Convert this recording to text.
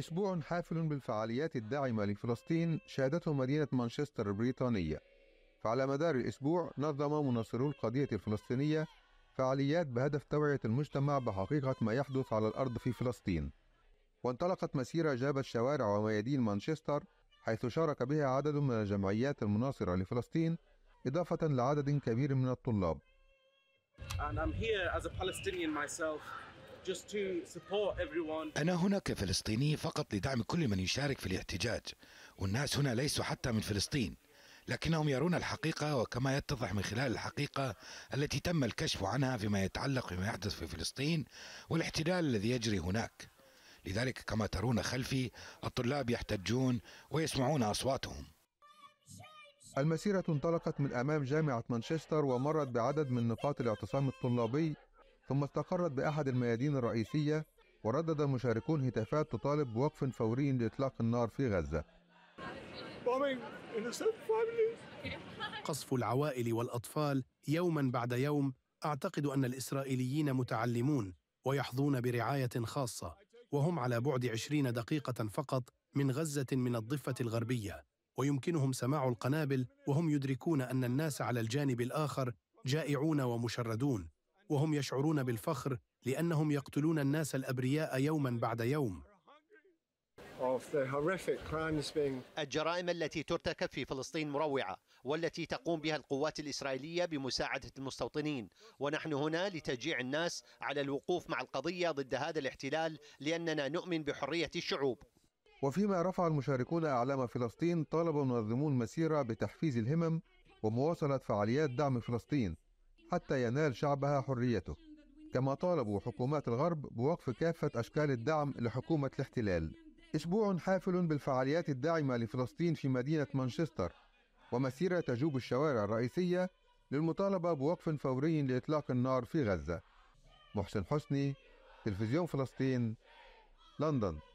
أسبوع حافل بالفعاليات الداعمة لفلسطين شهدته مدينة مانشستر البريطانية فعلى مدار الأسبوع نظم مناصرو القضية الفلسطينية فعاليات بهدف توعية المجتمع بحقيقة ما يحدث على الأرض في فلسطين وانطلقت مسيرة جابت شوارع وميادين مانشستر حيث شارك بها عدد من الجمعيات المناصرة لفلسطين إضافة لعدد كبير من الطلاب And I'm here as a Palestinian myself أنا هنا كفلسطيني فقط لدعم كل من يشارك في الاحتجاج والناس هنا ليسوا حتى من فلسطين لكنهم يرون الحقيقة وكما يتضح من خلال الحقيقة التي تم الكشف عنها فيما يتعلق بما يحدث في فلسطين والاحتلال الذي يجري هناك لذلك كما ترون خلفي الطلاب يحتجون ويسمعون أصواتهم المسيرة انطلقت من أمام جامعة مانشستر ومرت بعدد من نقاط الاعتصام الطلابي ثم استقرت بأحد الميادين الرئيسية وردد المشاركون هتافات تطالب بوقف فوري لإطلاق النار في غزة قصف العوائل والأطفال يوما بعد يوم أعتقد أن الإسرائيليين متعلمون ويحظون برعاية خاصة وهم على بعد عشرين دقيقة فقط من غزة من الضفة الغربية ويمكنهم سماع القنابل وهم يدركون أن الناس على الجانب الآخر جائعون ومشردون وهم يشعرون بالفخر لانهم يقتلون الناس الابرياء يوما بعد يوم الجرائم التي ترتكب في فلسطين مروعة والتي تقوم بها القوات الإسرائيلية بمساعدة المستوطنين ونحن هنا لتشجيع الناس على الوقوف مع القضية ضد هذا الاحتلال لأننا نؤمن بحرية الشعوب وفيما رفع المشاركون أعلام فلسطين طالب منظمون مسيرة بتحفيز الهمم ومواصلة فعاليات دعم فلسطين حتى ينال شعبها حريته كما طالبوا حكومات الغرب بوقف كافة أشكال الدعم لحكومة الاحتلال أسبوع حافل بالفعاليات الداعمة لفلسطين في مدينة مانشستر ومسيرة تجوب الشوارع الرئيسية للمطالبة بوقف فوري لإطلاق النار في غزة محسن حسني تلفزيون فلسطين لندن